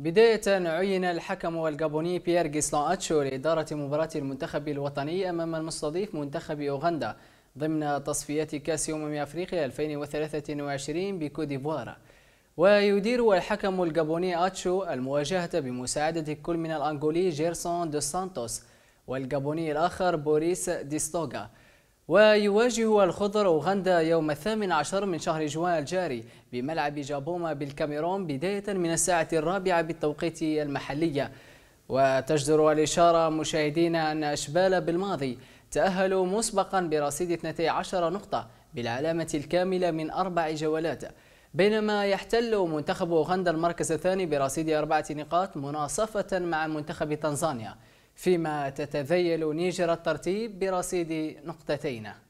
بداية عين الحكم الجابوني بيير جيسلا أتشو لإدارة مباراة المنتخب الوطني أمام المستضيف منتخب أوغندا ضمن تصفيات كأس أمم أفريقيا 2023 بكوت ديفوار ويدير الحكم الجابوني أتشو المواجهة بمساعدة كل من الأنغولي جيرسون دو سانتوس والجابوني الآخر بوريس ديستوغا ويواجه الخضر أوغندا يوم الثامن عشر من شهر جوان الجاري بملعب جابوما بالكاميرون بداية من الساعة الرابعة بالتوقيت المحلية وتجدر الإشارة مشاهدينا أن أشبال بالماضي تأهلوا مسبقا برصيد 12 نقطة بالعلامة الكاملة من أربع جولات بينما يحتل منتخب أوغندا المركز الثاني برصيد أربعة نقاط مناصفة مع منتخب تنزانيا فيما تتذيل نيجر الترتيب برصيد نقطتين